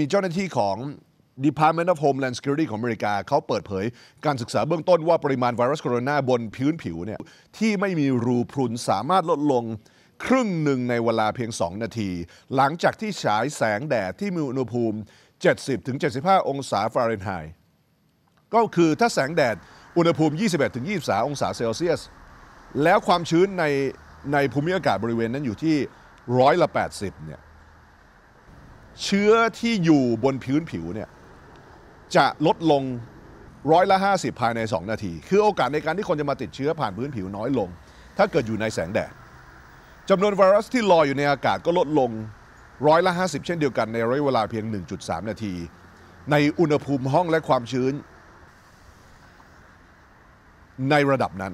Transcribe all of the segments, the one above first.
มีเจ้าหน้าที่ของ Department of Homeland Security ของอเมริกาเขาเปิดเผยการศึกษาเบื้องต้นว่าปริมาณไวรัสโคโรนาบนพื้นผิวเนี่ยที่ไม่มีรูพรุนสามารถลดลงครึ่งหนึ่งในเวลาเพียง 2 นาที หลังจากที่ฉายแสงแดดที่มีอุณหภูมิ 70-75 องศาฟาเรนไฮต์ก็คือถ้าแสงแดดอุณหภูมิ 21-23 องศาเซลเซียส แล้วความชื้นในในภูมิอากาศบริเวณนั้นอยู่ที่ร้อยละ80เนี่ยเชื้อที่อยู่บนพื้นผิวเนี่ยจะลดลงร้อยละ 50 ภายใน 2 นาที คือโอกาสในการที่คนจะมาติดเชื้อผ่านพื้นผิวน้อยลง ถ้าเกิดอยู่ในแสงแดดจำนวนไวรัสที่ลอยอยู่ในอากาศก็ลดลงร้อยละ 50 เช่นเดียวกัน ในระยะเวลาเพียง 1.3 นาที ในอุณหภูมิห้องและความชื้น ในระดับนั้น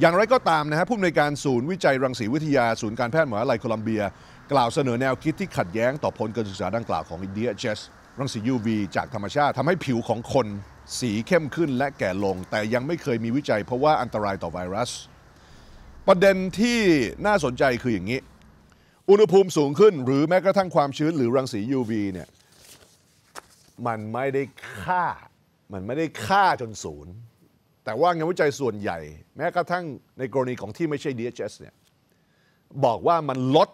อย่างไรก็ตามนะฮะผู้อำนวยการศูนย์วิจัยรังสีวิทยาศูนย์การแพทย์มหาวิทยาลัยโคลัมเบียกล่าวเสนอแนวคิดที่ขัดแย้งต่อผลการศึกษาดังกล่าวของอินเดียเจสรังสี UV จากธรรมชาติทำให้ผิวของคนสีเข้มขึ้นและแก่ลง แต่ยังไม่เคยมีวิจัย เพราะว่าอันตรายต่อไวรัส ประเด็นที่น่าสนใจคืออย่างนี้ อุณหภูมิสูงขึ้น หรือแม้กระทั่งความชื้นหรือรังสี UV เนี่ย มันไม่ได้ฆ่ามันไม่ได้ฆ่าจนศูนย์แต่ว่างานวิจัยส่วนใหญ่ แม้กระทั่งในกรณีของที่ไม่ใช่ DHS เนี่ยบอกว่ามันลด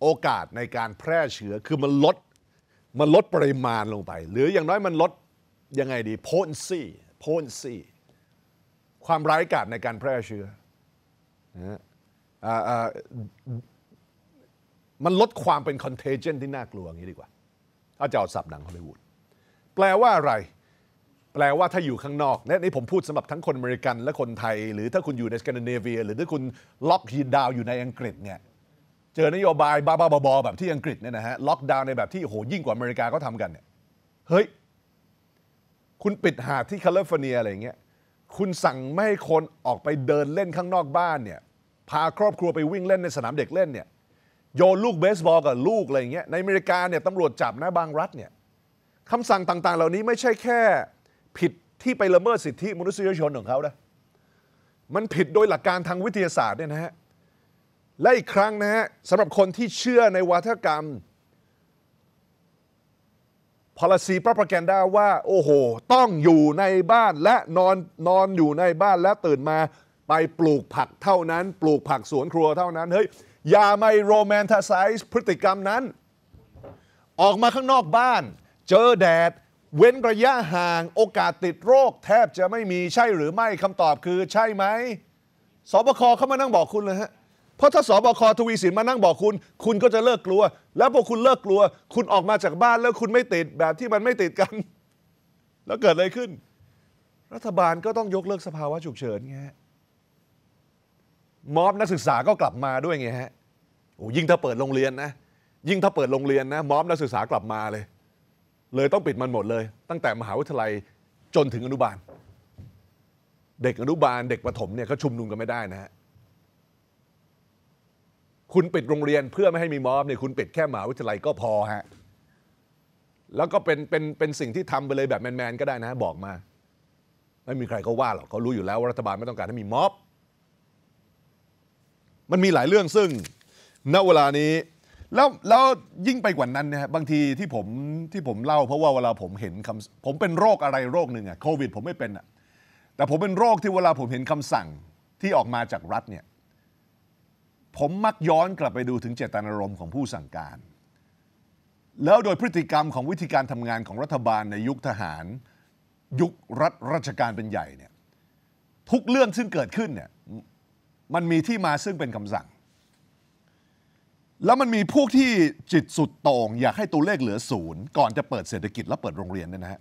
โอกาสในการแพร่เชื้อคือมันลด มันลดปริมาณลงไป หรืออย่างน้อยมันลดยังไงดี โพนซีโพนซีความร้ายกาจในการแพร่เชื้อนะมันลดความเป็นคอนเทเจนที่น่ากลัวอย่างนี้ดีกว่า ถ้าจะเอาสับหนังฮอลลีวูดแปลว่าอะไร แปลว่าถ้าอยู่ข้างนอกนี่ผมพูดสำหรับทั้งคนอเมริกันและคนไทย หรือถ้าคุณอยู่ในสแกนดิเนเวียหรือถ้าคุณล็อกฮีดาวอยู่ในอังกฤษเนี่ยเจอ นโยบายบ้าๆบอๆแบบที่อังกฤษเนี่ยนะฮะล็อกดาวน์ในแบบที่โหยิ่งกว่าอเมริกาก็ทำกันเนี่ยเฮ้ย คุณปิดหาดที่แคลิฟอร์เนียอะไรเงี้ยคุณสั่งไม่ให้คนออกไปเดินเล่นข้างนอกบ้านเนี่ยพาครอบครัวไปวิ่งเล่นในสนามเด็กเล่นเนี่ยโยนลูกเบสบอลกับลูก อะไรเงี้ยในอเมริกาเนี่ยตำรวจจับนะบางรัฐเนี่ยคำสั่งต่าง ๆ เหล่านี้ไม่ใช่แค่ผิดที่ไปละเมิดสิทธิมนุษยชนของเขานะมันผิดโดยหลักการทางวิทยาศาสตร์เนี่ยนะฮะและอีกครั้งนะฮะสำหรับคนที่เชื่อในวัฒกรรม policy p r o p a g a n d าว่า โอ้โห ต้องอยู่ในบ้านและนอนนอนอยู่ในบ้านและตื่นมาไปปลูกผักเท่านั้น ปลูกผักสวนครัวเท่านั้น เฮ้ย อย่าไม่โรแมนต i ไซส์พฤติกรรมนั้น ออกมาข้างนอกบ้าน เจอแดด เว้นระยะห่าง โอกาสติดโรคแทบจะไม่มีใช่หรือไม่คำตอบคือใช่ไหมสบคเข้ามานั่งบอกคุณเลยฮะเพราะถ้าสบคทวีสินมานั่งบอกคุณ คุณก็จะเลิกกลัวแล้วพอคุณเลิกกลัว คุณออกมาจากบ้านแล้วคุณไม่ติดแบบที่มันไม่ติดกัน แล้วเกิดอะไรขึ้น รัฐบาลก็ต้องยกเลิกสภาวะฉุกเฉินไงม็อบนักศึกษาก็กลับมาด้วยไงฮะโอ้ยิ่งถ้าเปิดโรงเรียนนะยิ่งถ้าเปิดโรงเรียนนะม็อบนักศึกษากลับมาเลย เลยต้องปิดมันหมดเลย ตั้งแต่มหาวิทยาลัยจนถึงอนุบาล เด็กอนุบาลเด็กประถมเนี่ยเขาชุมนุมกันไม่ได้นะฮะคุณปิดโรงเรียนเพื่อไม่ให้มีม็อบเนี่ยคุณปิดแค่หมหาวิทยาลัยก็พอฮะแล้วก็เป็นเป็นเป็นสิ่งที่ทำไปเลยแบบแมนๆก็ได้นะบอกมา ไม่มีใครเขาว่าหรอกเขารู้อยู่แล้วว่ารัฐบาลไม่ต้องการให้มีม็อบ มันมีหลายเรื่องซึ่งณเวลานี้แล้วแล้วยิ่งไปกว่านั้นนะฮะบางทีที่ผมที่ผมเล่าเพราะว่าเวลาผมเห็นคำผมเป็นโรคอะไรโรคหนึ่งอะโควิดผมไม่เป็นอะแต่ผมเป็นโรคที่เวลาผมเห็นคำสั่งที่ออกมาจากรัฐเนี่ยผมมักย้อนกลับไปดูถึงเจตนารมณ์ของผู้สั่งการ แล้วโดยพฤติกรรมของวิธีการทำงานของรัฐบาลในยุคทหาร ยุครัฐราชการเป็นใหญ่เนี่ยทุกเรื่องซึ่งเกิดขึ้นเนี่ยมันมีที่มาซึ่งเป็นคำสั่ง แล้วมันมีพวกที่จิตสุดโต่งอยากให้ตัวเลขเหลือศูนย์ ก่อนจะเปิดเศรษฐกิจและเปิดโรงเรียนเนี่ยนะฮะ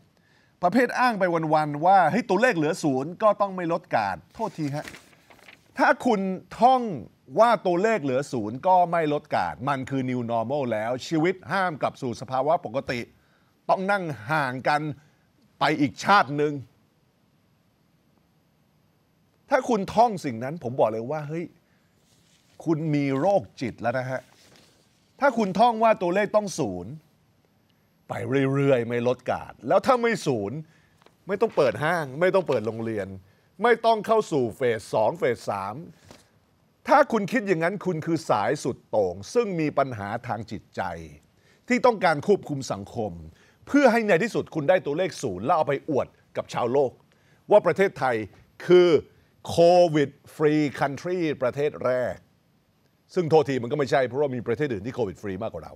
ประเภทอ้างไปวันๆว่าให้ตัวเลขเหลือศูนย์ก็ต้องไม่ลดการโทษทีฮะถ้าคุณท่องว่าตัวเลขเหลือศูนย์ก็ไม่ลดการ มันคือ new normal แล้ว ชีวิตห้ามกลับสู่สภาวะปกติ ต้องนั่งห่างกันไปอีกชาติหนึ่งถ้าคุณท่องสิ่งนั้น ผมบอกเลยว่า เฮ้ย คุณมีโรคจิตแล้วนะฮะถ้าคุณท่องว่าตัวเลขต้องศูนย์ไปเรื่อยๆ ไม่ลดการแล้วถ้าไม่ศูนย์ไม่ต้องเปิดห้าง ไม่ต้องเปิดโรงเรียนไม่ต้องเข้าสู่เฟสสองเฟสสาม ถ้าคุณคิดอย่างนั้นคุณคือสายสุดโต่ง ซึ่งมีปัญหาทางจิตใจที่ต้องการควบคุมสังคม เพื่อให้ในที่สุดคุณได้ตัวเลขศูนย์แล้วเอาไปอวดกับชาวโลก ว่าประเทศไทยคือโควิดฟรีคันทรีประเทศแรก ซึ่งโทษทีมันก็ไม่ใช่ เพราะว่ามีประเทศอื่นที่โควิดฟรีมากกว่าเรา